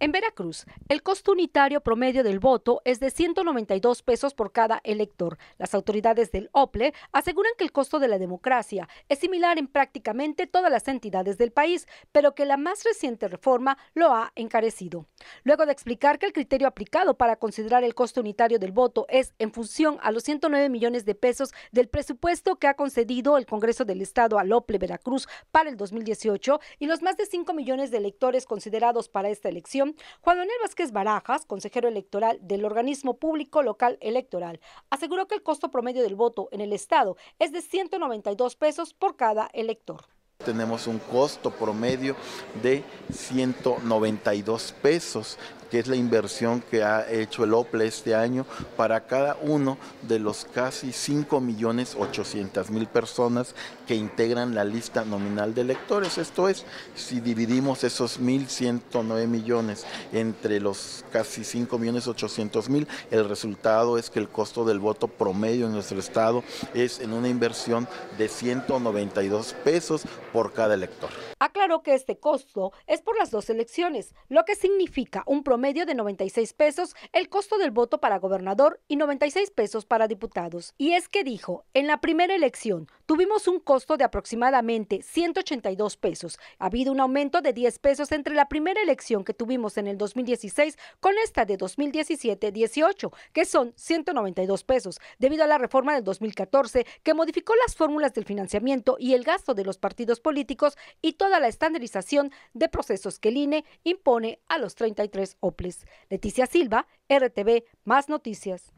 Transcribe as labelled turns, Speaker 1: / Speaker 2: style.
Speaker 1: En Veracruz, el costo unitario promedio del voto es de 192 pesos por cada elector. Las autoridades del OPLE aseguran que el costo de la democracia es similar en prácticamente todas las entidades del país, pero que la más reciente reforma lo ha encarecido. Luego de explicar que el criterio aplicado para considerar el costo unitario del voto es en función a los 109 millones de pesos del presupuesto que ha concedido el Congreso del Estado al OPLE Veracruz para el 2018 y los más de 5 millones de electores considerados para esta elección, Juan Manuel Vázquez Barajas, consejero electoral del organismo público local electoral, aseguró que el costo promedio del voto en el Estado es de 192 pesos por cada elector.
Speaker 2: Tenemos un costo promedio de 192 pesos que es la inversión que ha hecho el OPLE este año para cada uno de los casi 5.800.000 personas que integran la lista nominal de electores. Esto es, si dividimos esos 1.109 millones entre los casi 5.800.000, el resultado es que el costo del voto promedio en nuestro estado es en una inversión de 192 pesos por cada elector.
Speaker 1: Aclaró que este costo es por las dos elecciones, lo que significa un promedio medio de 96 pesos el costo del voto para gobernador y 96 pesos para diputados. Y es que dijo, en la primera elección tuvimos un costo de aproximadamente 182 pesos. Ha habido un aumento de 10 pesos entre la primera elección que tuvimos en el 2016 con esta de 2017-18, que son 192 pesos, debido a la reforma del 2014 que modificó las fórmulas del financiamiento y el gasto de los partidos políticos y toda la estandarización de procesos que el INE impone a los 33 Leticia Silva, RTV, más noticias.